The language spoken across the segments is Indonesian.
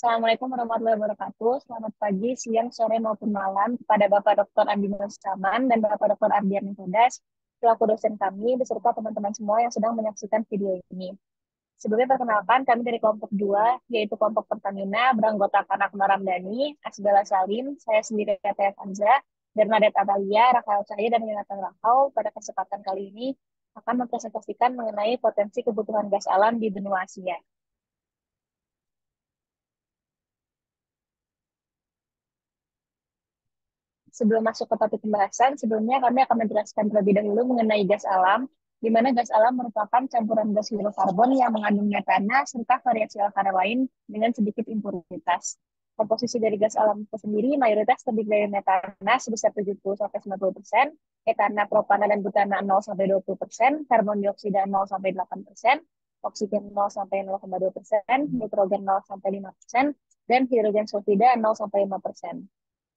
Assalamualaikum warahmatullahi wabarakatuh. Selamat pagi, siang, sore maupun malam kepada Bapak Dr. Andi Saman dan Bapak Dr. Ardian Kodas, selaku dosen kami beserta teman-teman semua yang sedang menyaksikan video ini. Sebelumnya perkenalkan, kami dari kelompok 2, yaitu kelompok Pertamina beranggotakan Akmal Ramdhani, Asbela Salim, saya sendiri KTF Anza, Bernadette Atalia, Rafael Cahaya, dan Yonatan Rakau pada kesempatan kali ini akan mempresentasikan mengenai potensi kebutuhan gas alam di benua Asia. sebelum masuk ke topik pembahasan, sebelumnya kami akan menjelaskan terlebih dahulu mengenai gas alam, di mana gas alam merupakan campuran gas hidrokarbon yang mengandung metana serta variasi alkali lain dengan sedikit impuritas. Komposisi dari gas alam itu sendiri mayoritas terdiri dari metana sebesar 70 sampai 90 persen, etana, propana, dan butana 0 sampai 20 persen, karbon dioksida 0 sampai 8 persen, oksigen 0 sampai 0,2 persen, nitrogen 0 sampai 5 persen, dan hidrogen sulfida 0 sampai 5 persen.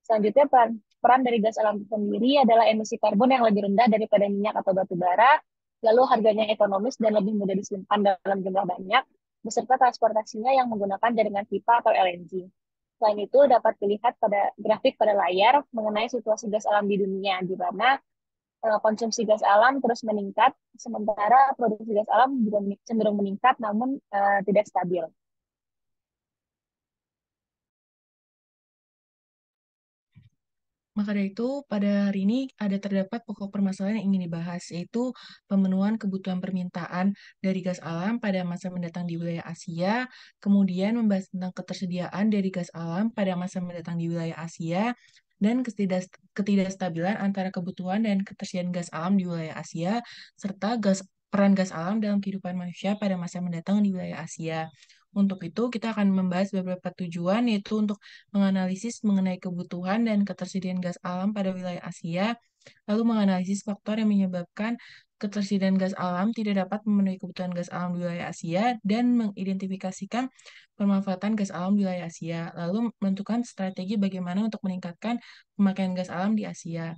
Selanjutnya peran Peran dari gas alam sendiri adalah emisi karbon yang lebih rendah daripada minyak atau batu bara, lalu harganya ekonomis dan lebih mudah disimpan dalam jumlah banyak, beserta transportasinya yang menggunakan jaringan pipa atau LNG. Selain itu, dapat dilihat pada grafik pada layar mengenai situasi gas alam di dunia, di mana eh, konsumsi gas alam terus meningkat, sementara produksi gas alam juga cenderung meningkat namun uh, tidak stabil. Maka dari itu, pada hari ini ada terdapat pokok permasalahan yang ingin dibahas, yaitu pemenuhan kebutuhan permintaan dari gas alam pada masa mendatang di wilayah Asia, kemudian membahas tentang ketersediaan dari gas alam pada masa mendatang di wilayah Asia, dan ketidakstabilan antara kebutuhan dan ketersediaan gas alam di wilayah Asia, serta gas, peran gas alam dalam kehidupan manusia pada masa mendatang di wilayah Asia. Untuk itu, kita akan membahas beberapa tujuan, yaitu untuk menganalisis mengenai kebutuhan dan ketersediaan gas alam pada wilayah Asia, lalu menganalisis faktor yang menyebabkan ketersediaan gas alam tidak dapat memenuhi kebutuhan gas alam di wilayah Asia, dan mengidentifikasikan pemanfaatan gas alam di wilayah Asia, lalu menentukan strategi bagaimana untuk meningkatkan pemakaian gas alam di Asia.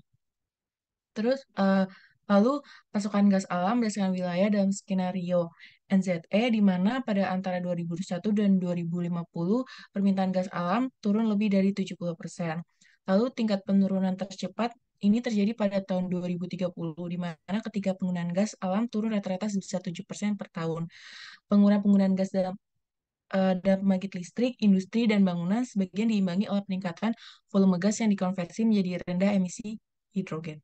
Terus, uh, Lalu, pasokan gas alam berdasarkan wilayah dalam skenario. NZE di mana pada antara 2001 dan 2050 permintaan gas alam turun lebih dari 70%. Lalu tingkat penurunan tercepat ini terjadi pada tahun 2030, di mana ketika penggunaan gas alam turun rata-rata sebesar 7% per tahun. Penggunaan-penggunaan gas dalam eh, dan pembangkit listrik, industri, dan bangunan sebagian diimbangi oleh peningkatan volume gas yang dikonversi menjadi rendah emisi hidrogen.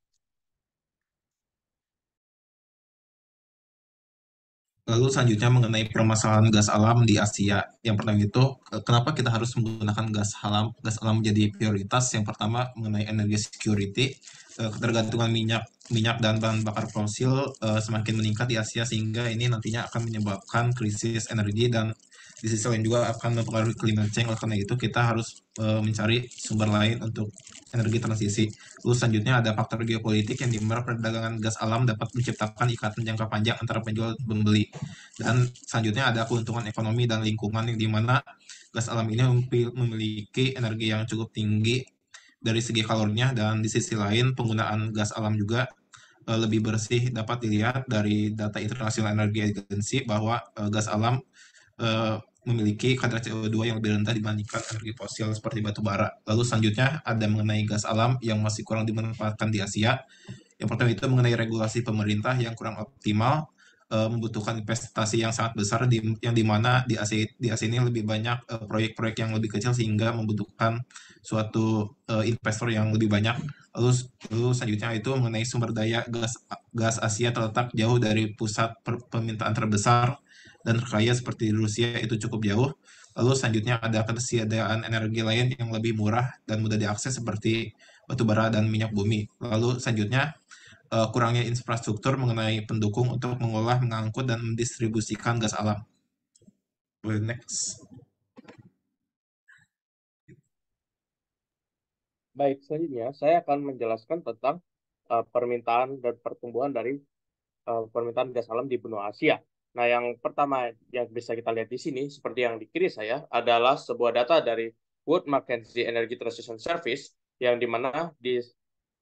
Lalu selanjutnya mengenai permasalahan gas alam di Asia. Yang pertama itu eh, kenapa kita harus menggunakan gas alam gas alam menjadi prioritas? Yang pertama mengenai energi security, eh, ketergantungan minyak minyak dan bahan bakar fosil eh, semakin meningkat di Asia sehingga ini nantinya akan menyebabkan krisis energi dan di sisi lain juga akan mempengaruhi climate change. Oleh karena itu kita harus mencari sumber lain untuk energi transisi. Lalu selanjutnya ada faktor geopolitik yang dimana perdagangan gas alam dapat menciptakan ikatan jangka panjang antara penjual dan pembeli. Dan selanjutnya ada keuntungan ekonomi dan lingkungan yang dimana gas alam ini memiliki energi yang cukup tinggi dari segi kalorinya dan di sisi lain penggunaan gas alam juga eh, lebih bersih dapat dilihat dari data International Energy Agency bahwa eh, gas alam eh, memiliki kadar CO2 yang lebih rendah dibandingkan energi fosil seperti batu bara. Lalu selanjutnya ada mengenai gas alam yang masih kurang dimanfaatkan di Asia. Yang pertama itu mengenai regulasi pemerintah yang kurang optimal, uh, membutuhkan investasi yang sangat besar di, yang dimana di Asia di Asia ini lebih banyak eh, proyek-proyek uh, yang lebih kecil sehingga membutuhkan suatu uh, investor yang lebih banyak. Lalu, lalu selanjutnya itu mengenai sumber daya gas gas Asia terletak jauh dari pusat per, permintaan terbesar dan terkaya seperti Rusia itu cukup jauh. Lalu selanjutnya ada ketersediaan energi lain yang lebih murah dan mudah diakses seperti batu bara dan minyak bumi. Lalu selanjutnya eh, kurangnya infrastruktur mengenai pendukung untuk mengolah, mengangkut, dan mendistribusikan gas alam. Well, next. Baik, selanjutnya saya akan menjelaskan tentang uh, permintaan dan pertumbuhan dari uh, permintaan gas alam di benua Asia. Nah, yang pertama yang bisa kita lihat di sini, seperti yang di kiri saya, adalah sebuah data dari Wood Mackenzie Energy Transition Service, yang dimana di,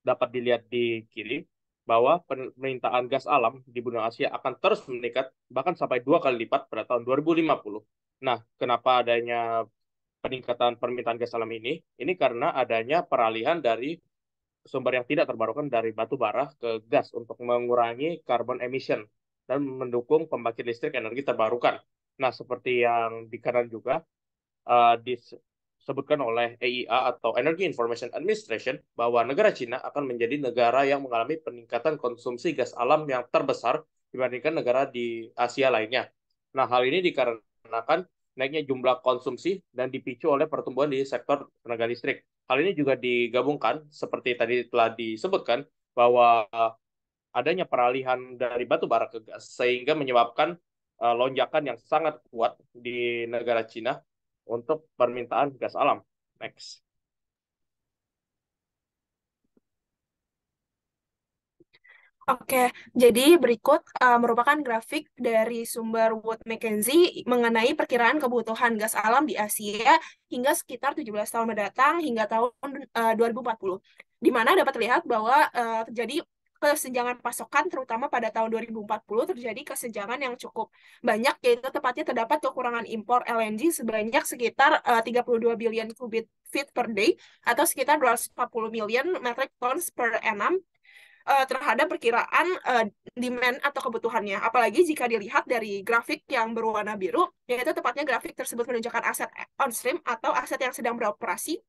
dapat dilihat di kiri, bahwa permintaan gas alam di benua Asia akan terus meningkat, bahkan sampai dua kali lipat pada tahun 2050. Nah, kenapa adanya peningkatan permintaan gas alam ini? Ini karena adanya peralihan dari sumber yang tidak terbarukan dari batu bara ke gas untuk mengurangi carbon emission dan mendukung pembangkit listrik energi terbarukan. Nah, seperti yang di kanan juga uh, disebutkan oleh EIA atau Energy Information Administration bahwa negara Cina akan menjadi negara yang mengalami peningkatan konsumsi gas alam yang terbesar dibandingkan negara di Asia lainnya. Nah, hal ini dikarenakan naiknya jumlah konsumsi dan dipicu oleh pertumbuhan di sektor tenaga listrik. Hal ini juga digabungkan seperti tadi telah disebutkan bahwa adanya peralihan dari batu bara ke gas sehingga menyebabkan uh, lonjakan yang sangat kuat di negara Cina untuk permintaan gas alam. Next. Oke, jadi berikut uh, merupakan grafik dari sumber Wood Mackenzie mengenai perkiraan kebutuhan gas alam di Asia hingga sekitar 17 tahun mendatang hingga tahun eh, uh, 2040. Di mana dapat terlihat bahwa uh, terjadi kesenjangan pasokan terutama pada tahun 2040 terjadi kesenjangan yang cukup banyak yaitu tepatnya terdapat kekurangan impor LNG sebanyak sekitar eh, uh, 32 billion cubic feet per day atau sekitar 240 million metric tons per annum uh, terhadap perkiraan uh, demand atau kebutuhannya. Apalagi jika dilihat dari grafik yang berwarna biru, yaitu tepatnya grafik tersebut menunjukkan aset on stream atau aset yang sedang beroperasi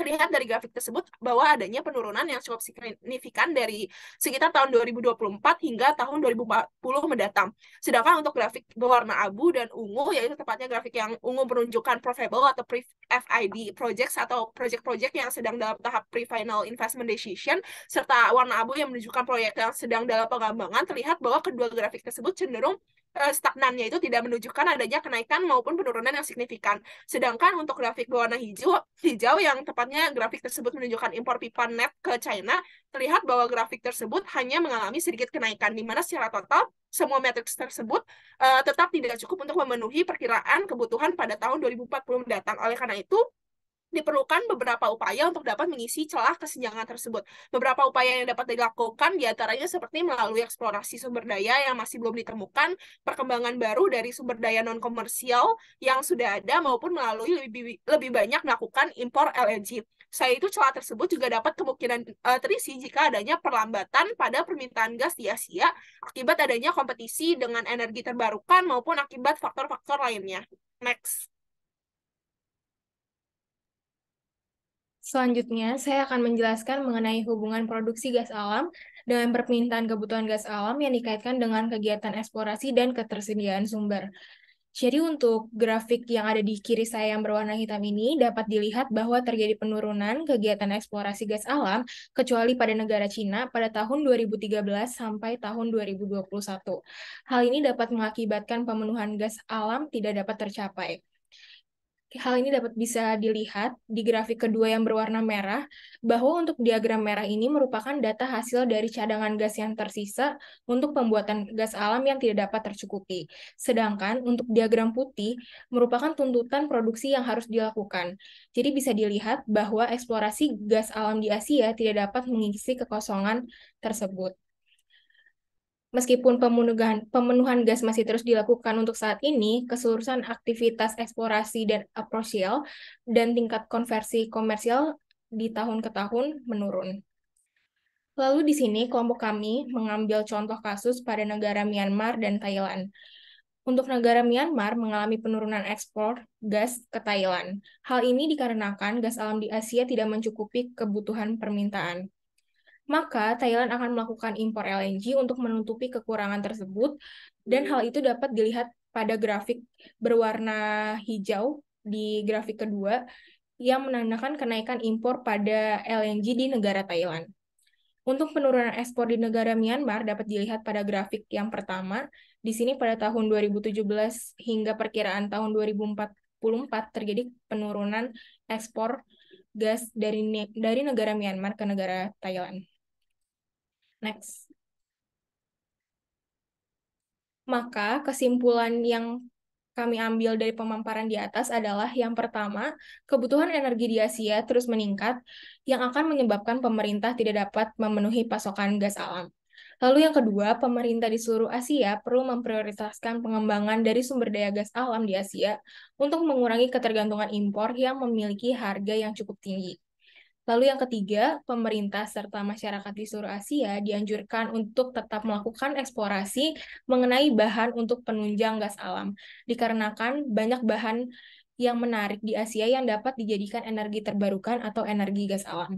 terlihat dari grafik tersebut bahwa adanya penurunan yang cukup signifikan dari sekitar tahun 2024 hingga tahun 2040 mendatang. Sedangkan untuk grafik berwarna abu dan ungu, yaitu tepatnya grafik yang ungu menunjukkan profitable atau pre FID projects atau project-project yang sedang dalam tahap pre-final investment decision, serta warna abu yang menunjukkan proyek yang sedang dalam pengembangan, terlihat bahwa kedua grafik tersebut cenderung Eh, stagnannya itu tidak menunjukkan adanya kenaikan maupun penurunan yang signifikan. Sedangkan untuk grafik berwarna hijau, hijau yang tepatnya grafik tersebut menunjukkan impor pipa net ke China, terlihat bahwa grafik tersebut hanya mengalami sedikit kenaikan, di mana secara total semua metrik tersebut uh, tetap tidak cukup untuk memenuhi perkiraan kebutuhan pada tahun 2040 mendatang. Oleh karena itu, diperlukan beberapa upaya untuk dapat mengisi celah kesenjangan tersebut. Beberapa upaya yang dapat dilakukan diantaranya seperti melalui eksplorasi sumber daya yang masih belum ditemukan, perkembangan baru dari sumber daya non-komersial yang sudah ada, maupun melalui lebih, lebih banyak melakukan impor LNG. Saya itu celah tersebut juga dapat kemungkinan uh, terisi jika adanya perlambatan pada permintaan gas di Asia akibat adanya kompetisi dengan energi terbarukan maupun akibat faktor-faktor lainnya. Next. Selanjutnya, saya akan menjelaskan mengenai hubungan produksi gas alam dengan permintaan kebutuhan gas alam yang dikaitkan dengan kegiatan eksplorasi dan ketersediaan sumber. Jadi untuk grafik yang ada di kiri saya yang berwarna hitam ini dapat dilihat bahwa terjadi penurunan kegiatan eksplorasi gas alam kecuali pada negara Cina pada tahun 2013 sampai tahun 2021. Hal ini dapat mengakibatkan pemenuhan gas alam tidak dapat tercapai hal ini dapat bisa dilihat di grafik kedua yang berwarna merah, bahwa untuk diagram merah ini merupakan data hasil dari cadangan gas yang tersisa untuk pembuatan gas alam yang tidak dapat tercukupi. Sedangkan untuk diagram putih merupakan tuntutan produksi yang harus dilakukan. Jadi bisa dilihat bahwa eksplorasi gas alam di Asia tidak dapat mengisi kekosongan tersebut. Meskipun pemenuhan, pemenuhan gas masih terus dilakukan untuk saat ini, keseluruhan aktivitas eksplorasi dan aprosial dan tingkat konversi komersial di tahun ke tahun menurun. Lalu di sini kelompok kami mengambil contoh kasus pada negara Myanmar dan Thailand. Untuk negara Myanmar mengalami penurunan ekspor gas ke Thailand. Hal ini dikarenakan gas alam di Asia tidak mencukupi kebutuhan permintaan maka Thailand akan melakukan impor LNG untuk menutupi kekurangan tersebut dan hal itu dapat dilihat pada grafik berwarna hijau di grafik kedua yang menandakan kenaikan impor pada LNG di negara Thailand. Untuk penurunan ekspor di negara Myanmar dapat dilihat pada grafik yang pertama. Di sini pada tahun 2017 hingga perkiraan tahun 2044 terjadi penurunan ekspor gas dari dari negara Myanmar ke negara Thailand. Next. Maka kesimpulan yang kami ambil dari pemaparan di atas adalah yang pertama, kebutuhan energi di Asia terus meningkat yang akan menyebabkan pemerintah tidak dapat memenuhi pasokan gas alam. Lalu yang kedua, pemerintah di seluruh Asia perlu memprioritaskan pengembangan dari sumber daya gas alam di Asia untuk mengurangi ketergantungan impor yang memiliki harga yang cukup tinggi. Lalu yang ketiga, pemerintah serta masyarakat di seluruh Asia dianjurkan untuk tetap melakukan eksplorasi mengenai bahan untuk penunjang gas alam, dikarenakan banyak bahan yang menarik di Asia yang dapat dijadikan energi terbarukan atau energi gas alam.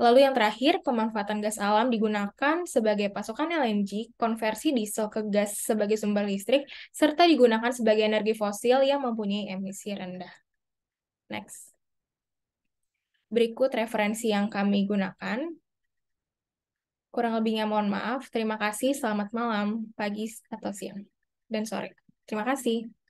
Lalu yang terakhir, pemanfaatan gas alam digunakan sebagai pasokan LNG, konversi diesel ke gas sebagai sumber listrik, serta digunakan sebagai energi fosil yang mempunyai emisi rendah. Next. Berikut referensi yang kami gunakan. Kurang lebihnya mohon maaf. Terima kasih. Selamat malam, pagi atau siang, dan sore. Terima kasih.